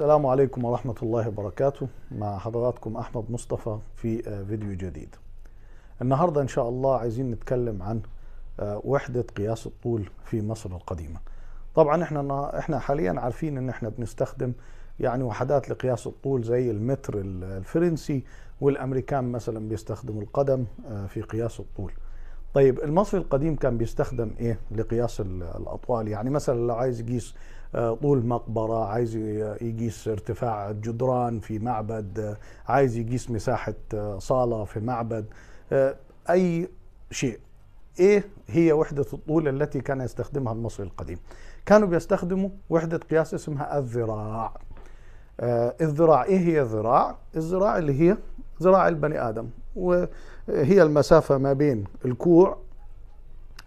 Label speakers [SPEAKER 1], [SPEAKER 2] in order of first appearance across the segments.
[SPEAKER 1] السلام عليكم ورحمة الله وبركاته مع حضراتكم أحمد مصطفى في آه، فيديو جديد النهاردة إن شاء الله عايزين نتكلم عن آه، وحدة قياس الطول في مصر القديمة طبعا احنا احنا حاليا عارفين ان احنا بنستخدم يعني وحدات لقياس الطول زي المتر الفرنسي والامريكان مثلا بيستخدموا القدم آه، في قياس الطول طيب المصري القديم كان بيستخدم ايه لقياس الاطوال يعني مثلا لو عايز يقيس آه، طول مقبرة عايز يقيس ارتفاع جدران في معبد آه، عايز يقيس مساحة آه، صالة في معبد أي شيء إيه هي وحدة الطول التي كان يستخدمها المصري القديم كانوا بيستخدموا وحدة قياس اسمها الذراع الذراع إيه هي الذراع الذراع اللي هي ذراع البني آدم وهي المسافة ما بين الكوع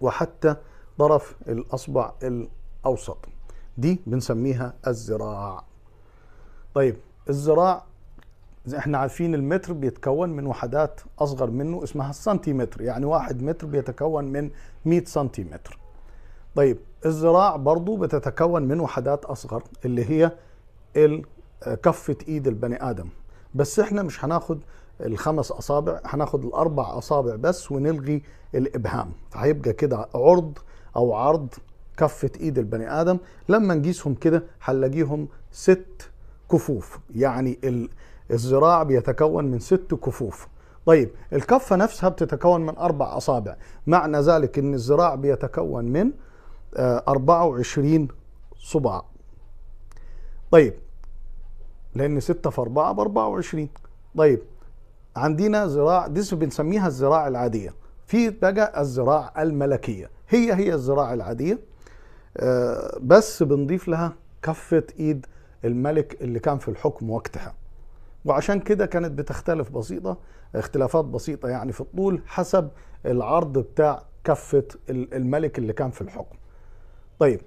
[SPEAKER 1] وحتى طرف الأصبع الأوسط دي بنسميها الذراع طيب الذراع احنا عارفين المتر بيتكون من وحدات اصغر منه اسمها السنتيمتر يعني واحد متر بيتكون من 100 سنتيمتر طيب الذراع برضو بتتكون من وحدات اصغر اللي هي كفة ايد البني ادم بس احنا مش هناخد الخمس اصابع هناخد الاربع اصابع بس ونلغي الابهام فهيبقى كده عرض او عرض كفه ايد البني ادم لما نقيسهم كده هنلاقيهم ست كفوف يعني الذراع بيتكون من ست كفوف طيب الكفة نفسها بتتكون من أربع أصابع معنى ذلك أن الذراع بيتكون من 24 آه، صباع طيب لأن 6 في 4 ب 24 طيب عندنا زراع دي بنسميها الزراعة العادية في بقى الزراعة الملكية هي هي الزراعة العادية آه، بس بنضيف لها كفة ايد الملك اللي كان في الحكم وقتها وعشان كده كانت بتختلف بسيطة اختلافات بسيطة يعني في الطول حسب العرض بتاع كفة الملك اللي كان في الحكم طيب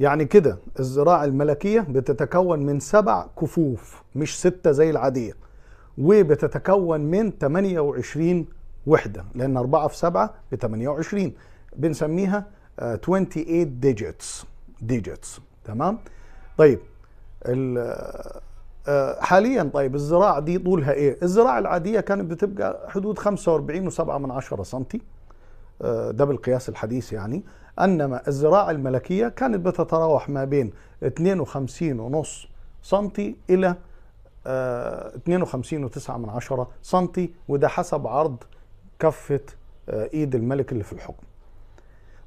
[SPEAKER 1] يعني كده الزراعة الملكية بتتكون من سبع كفوف مش ستة زي العادية وبتتكون من 28 وحدة لأن 4 في 7 ب 28 بنسميها 28 ديجيتس ديجيتس تمام طيب آه، آه، حاليا طيب الزراعة دي طولها ايه الزراعة العادية كانت بتبقى حدود 45 و7 من 10 سنتي آه، ده بالقياس الحديث يعني انما الزراعة الملكية كانت بتتراوح ما بين 52 ونص سنتي الى 52.9 آه، سنتي وده حسب عرض كفة آه، ايد الملك اللي في الحكم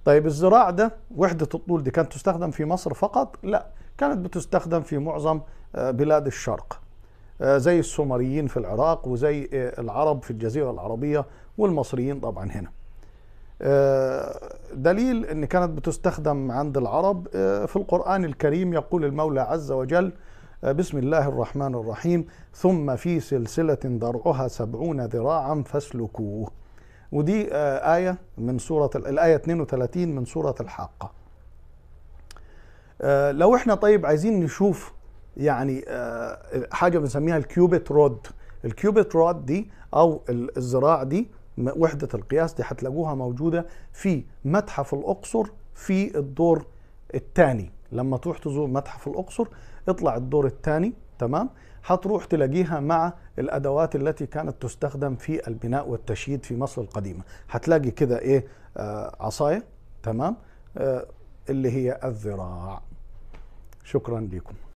[SPEAKER 1] طيب الذراع ده وحدة الطول دي كانت تستخدم في مصر فقط لا كانت بتستخدم في معظم آه، بلاد الشرق زي السومريين في العراق وزي العرب في الجزيرة العربية والمصريين طبعا هنا دليل ان كانت بتستخدم عند العرب في القرآن الكريم يقول المولى عز وجل بسم الله الرحمن الرحيم ثم في سلسلة ذرعها سبعون ذراعا فاسلكوه ودي آه، آية من سورة الآية 32 من سورة الحاقة آه، لو احنا طيب عايزين نشوف يعني آه، حاجة بنسميها الكيوبيت رود الكيوبيت رود دي أو الزراع دي وحدة القياس دي هتلاقوها موجودة في متحف الأقصر في الدور الثاني لما تروح تزور متحف الاقصر اطلع الدور الثاني تمام هتروح تلاقيها مع الادوات التي كانت تستخدم في البناء والتشييد في مصر القديمه هتلاقي كده ايه آه عصايه تمام آه اللي هي الذراع شكرا لكم